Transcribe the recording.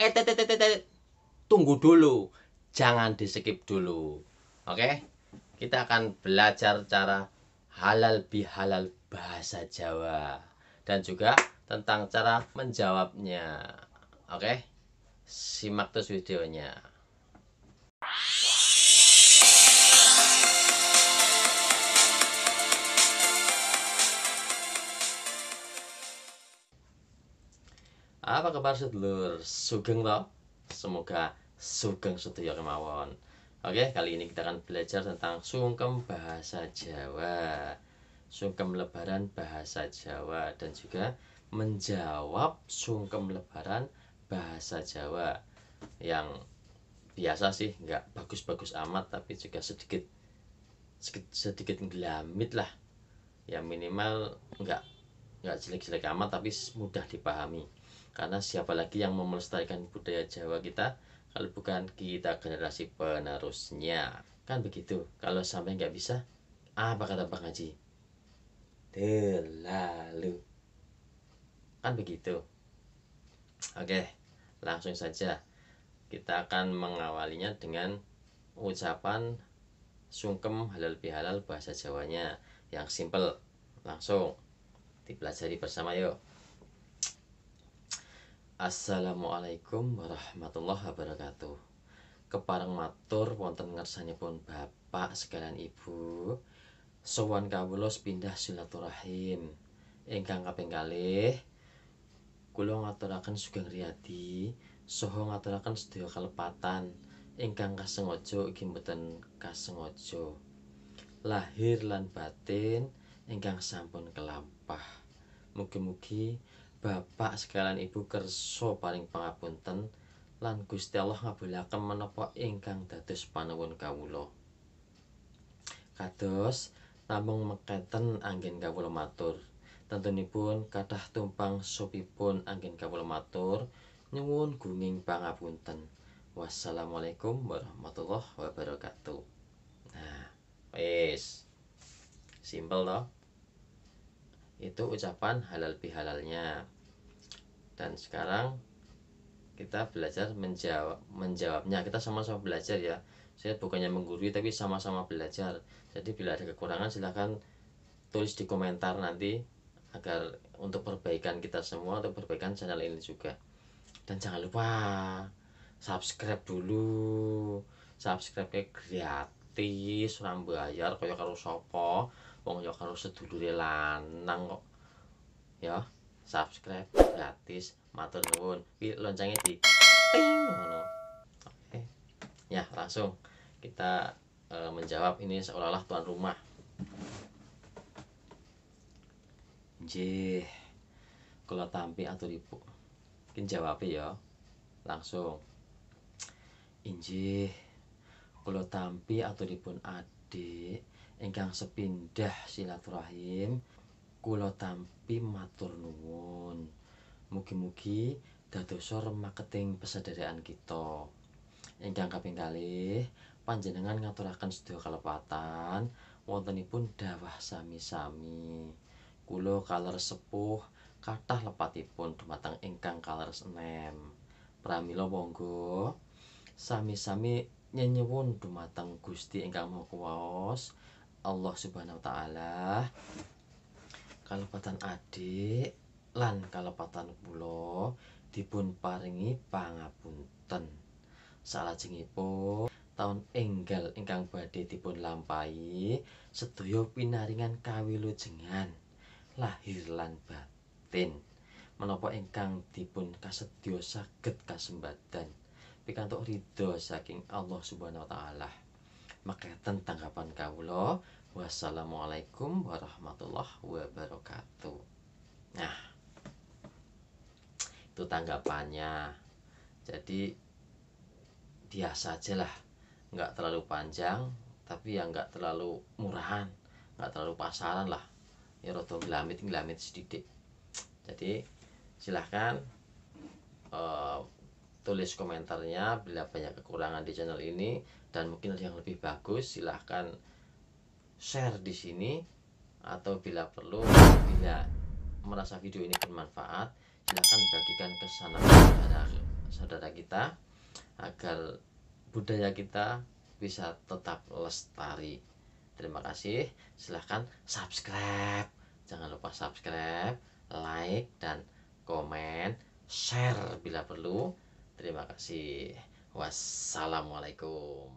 eh tunggu dulu jangan di skip dulu oke kita akan belajar cara halal bihalal bahasa Jawa dan juga tentang cara menjawabnya oke simak terus videonya Apa kabar sedulur? Sugeng toh? Semoga sugeng sedaya kemawon. Oke, kali ini kita akan belajar tentang sungkem bahasa Jawa. Sungkem lebaran bahasa Jawa dan juga menjawab sungkem lebaran bahasa Jawa yang biasa sih nggak bagus-bagus amat tapi juga sedikit sedikit, sedikit gelamit lah ya minimal nggak nggak jelek-jelek amat tapi mudah dipahami karena siapa lagi yang memelestarikan budaya Jawa kita kalau bukan kita generasi penerusnya kan begitu kalau sampai nggak bisa apa kata Bang Haji terlalu kan begitu oke langsung saja kita akan mengawalinya dengan ucapan sungkem halal bihalal bahasa Jawanya yang simple langsung dipelajari bersama yuk Assalamualaikum warahmatullahi wabarakatuh Keparang matur wonten ngersani pun bapak sekalian ibu Sowan kawulos pindah silaturahim Ingkang kaping kalih Kulo ngaturakan sugeng riadi Soho ngaturakan sedaya kelepatan Ingkang kasengojo gimutan kasengojo Lahir lan batin Ingkang sampun kelampah Mugi-mugi Bapak sekalian Ibu kerso paling pangapunten lan Gusti Allah ngabulaken menapa ingkang dados panuwun kawula. Kados namung mekaten anggen kawula matur. Tentunipun kathah tumpang sopipun anggen kawula matur nyuwun gunging pangapunten. Wassalamualaikum warahmatullahi wabarakatuh. Nah, wis. Simpel toh? itu ucapan halal bihalalnya dan sekarang kita belajar menjawab menjawabnya kita sama-sama belajar ya saya bukannya menggurui tapi sama-sama belajar jadi bila ada kekurangan silahkan tulis di komentar nanti agar untuk perbaikan kita semua atau perbaikan channel ini juga dan jangan lupa subscribe dulu subscribe ya gratis artis ora mbayar kaya karo sapa wong ya karo sedulure lanang kok ya subscribe gratis matur nuwun loncengnya di ting ngono oke ya langsung kita e, menjawab ini seolah-olah tuan rumah Jih, kalau tampi atau dipuk, mungkin jawabnya ya, langsung. Injih, kula tampi aturipun adik ingkang sepindah silaturahim kula tampi matur nuwun mugi-mugi dadosa remaketing pesedherekan kita ingkang kaping kalih panjenengan ngaturaken sedaya kalepatan wontenipun dawah sami-sami kula kaler sepuh kathah lepatipun dumateng ingkang kaler senem pramila monggo sami-sami nyenyewun dumateng gusti ingkang mokuwaos Allah subhanahu wa ta'ala kalepatan adik lan kalepatan kulo dipun paringi pangapunten salah jengipo tahun enggal ingkang badhe dipun lampai sedaya pinaringan kawilu jengan lahir lan batin menopo ingkang dipun kasedyo saged kasembadan pikantuk ridho saking Allah Subhanahu wa taala. Mekaten tanggapan kawula. Wassalamualaikum warahmatullahi wabarakatuh. Nah, itu tanggapannya. Jadi biasa aja lah, nggak terlalu panjang, tapi yang nggak terlalu murahan, nggak terlalu pasaran lah. Ya roto glamit glamit sedikit. Jadi silahkan uh, tulis komentarnya bila banyak kekurangan di channel ini dan mungkin ada yang lebih bagus silahkan share di sini atau bila perlu bila merasa video ini bermanfaat silahkan bagikan ke sana saudara saudara kita agar budaya kita bisa tetap lestari terima kasih silahkan subscribe jangan lupa subscribe like dan komen share bila perlu Terima kasih. Wassalamualaikum.